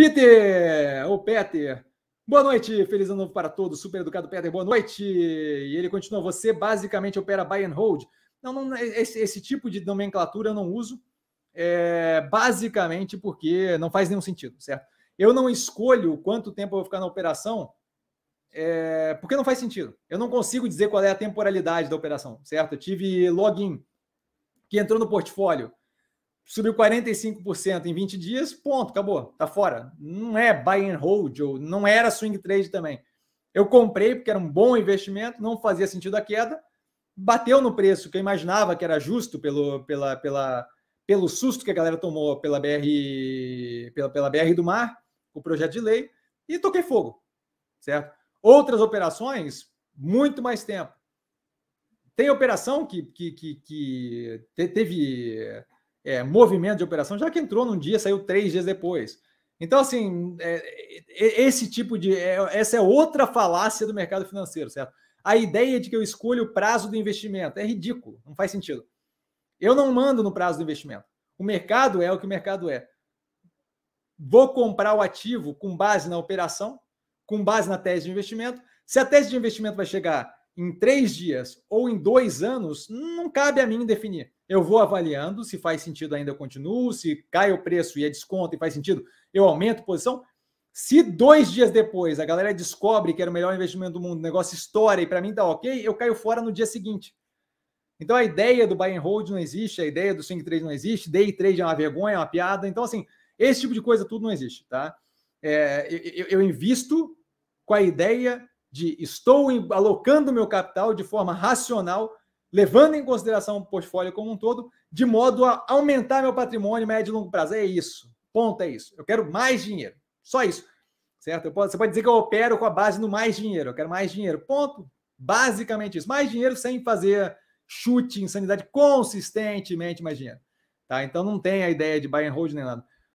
Peter, o Peter. Boa noite, feliz ano novo para todos. Super educado Peter, boa noite. E ele continua: você basicamente opera buy and hold. Não, não esse, esse, tipo de nomenclatura eu não uso, é, basicamente porque não faz nenhum sentido, certo? Eu não escolho quanto tempo eu vou ficar na operação, é, porque não faz sentido. Eu não consigo dizer qual é a temporalidade da operação, certo? Eu tive login que entrou no portfólio subiu 45% em 20 dias, ponto, acabou, tá fora. Não é buy and hold, ou não era swing trade também. Eu comprei porque era um bom investimento, não fazia sentido a queda, bateu no preço que eu imaginava que era justo pelo, pela, pela, pelo susto que a galera tomou pela BR, pela, pela BR do Mar, o projeto de lei, e toquei fogo, certo? Outras operações, muito mais tempo. Tem operação que, que, que, que teve é, movimento de operação, já que entrou num dia, saiu três dias depois. Então, assim, é, esse tipo de. É, essa é outra falácia do mercado financeiro, certo? A ideia de que eu escolho o prazo do investimento é ridículo, não faz sentido. Eu não mando no prazo do investimento. O mercado é o que o mercado é. Vou comprar o ativo com base na operação, com base na tese de investimento. Se a tese de investimento vai chegar em três dias ou em dois anos, não cabe a mim definir eu vou avaliando se faz sentido ainda eu continuo, se cai o preço e é desconto e faz sentido, eu aumento posição. Se dois dias depois a galera descobre que era o melhor investimento do mundo, o negócio estoura e para mim tá ok, eu caio fora no dia seguinte. Então a ideia do buy and hold não existe, a ideia do swing trade não existe, day trade é uma vergonha, é uma piada. Então assim, esse tipo de coisa tudo não existe, tá? É, eu, eu invisto com a ideia de estou alocando meu capital de forma racional levando em consideração o portfólio como um todo, de modo a aumentar meu patrimônio médio e longo prazo. É isso. Ponto, é isso. Eu quero mais dinheiro. Só isso. Certo? Posso, você pode dizer que eu opero com a base no mais dinheiro. Eu quero mais dinheiro. Ponto. Basicamente isso. Mais dinheiro sem fazer chute, insanidade, consistentemente mais dinheiro. Tá? Então não tem a ideia de buy and hold nem nada.